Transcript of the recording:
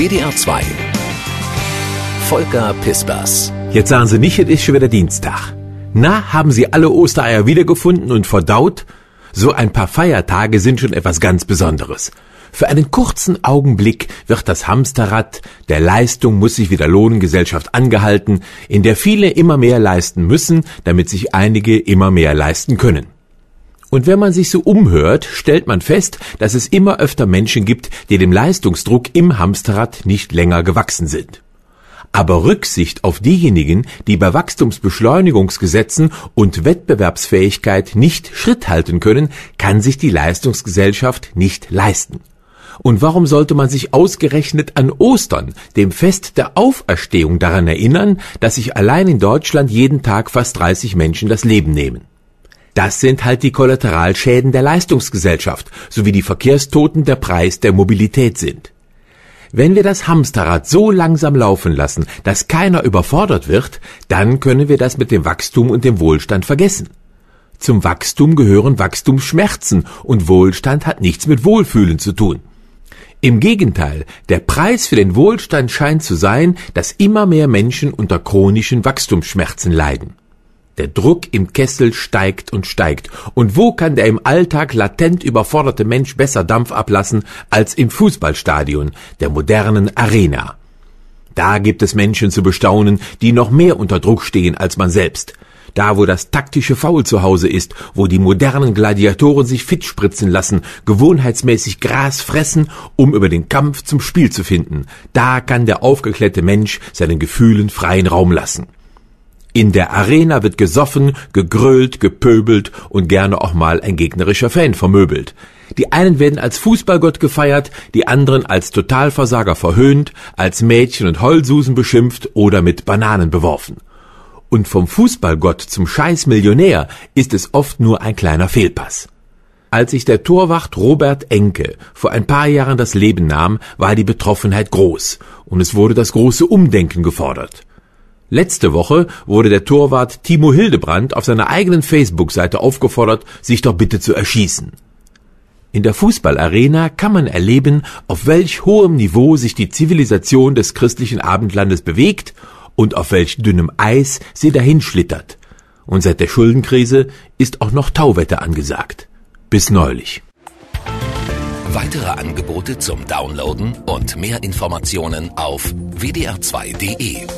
WDR 2 Volker Pispers. Jetzt sagen Sie nicht, es ist schon wieder Dienstag. Na, haben Sie alle Ostereier wiedergefunden und verdaut? So ein paar Feiertage sind schon etwas ganz Besonderes. Für einen kurzen Augenblick wird das Hamsterrad der Leistung muss sich wieder lohnen Gesellschaft angehalten, in der viele immer mehr leisten müssen, damit sich einige immer mehr leisten können. Und wenn man sich so umhört, stellt man fest, dass es immer öfter Menschen gibt, die dem Leistungsdruck im Hamsterrad nicht länger gewachsen sind. Aber Rücksicht auf diejenigen, die bei Wachstumsbeschleunigungsgesetzen und Wettbewerbsfähigkeit nicht Schritt halten können, kann sich die Leistungsgesellschaft nicht leisten. Und warum sollte man sich ausgerechnet an Ostern, dem Fest der Auferstehung, daran erinnern, dass sich allein in Deutschland jeden Tag fast 30 Menschen das Leben nehmen? Das sind halt die Kollateralschäden der Leistungsgesellschaft sowie die Verkehrstoten der Preis der Mobilität sind. Wenn wir das Hamsterrad so langsam laufen lassen, dass keiner überfordert wird, dann können wir das mit dem Wachstum und dem Wohlstand vergessen. Zum Wachstum gehören Wachstumsschmerzen und Wohlstand hat nichts mit Wohlfühlen zu tun. Im Gegenteil, der Preis für den Wohlstand scheint zu sein, dass immer mehr Menschen unter chronischen Wachstumsschmerzen leiden. Der Druck im Kessel steigt und steigt. Und wo kann der im Alltag latent überforderte Mensch besser Dampf ablassen als im Fußballstadion, der modernen Arena? Da gibt es Menschen zu bestaunen, die noch mehr unter Druck stehen als man selbst. Da, wo das taktische Foul zu Hause ist, wo die modernen Gladiatoren sich fit spritzen lassen, gewohnheitsmäßig Gras fressen, um über den Kampf zum Spiel zu finden, da kann der aufgeklärte Mensch seinen Gefühlen freien Raum lassen. In der Arena wird gesoffen, gegrölt, gepöbelt und gerne auch mal ein gegnerischer Fan vermöbelt. Die einen werden als Fußballgott gefeiert, die anderen als Totalversager verhöhnt, als Mädchen und Heulsusen beschimpft oder mit Bananen beworfen. Und vom Fußballgott zum Scheißmillionär ist es oft nur ein kleiner Fehlpass. Als sich der Torwacht Robert Enke vor ein paar Jahren das Leben nahm, war die Betroffenheit groß und es wurde das große Umdenken gefordert. Letzte Woche wurde der Torwart Timo Hildebrand auf seiner eigenen Facebook-Seite aufgefordert, sich doch bitte zu erschießen. In der Fußballarena kann man erleben, auf welch hohem Niveau sich die Zivilisation des christlichen Abendlandes bewegt und auf welch dünnem Eis sie dahinschlittert. Und seit der Schuldenkrise ist auch noch Tauwetter angesagt. Bis neulich. Weitere Angebote zum Downloaden und mehr Informationen auf wdr2.de.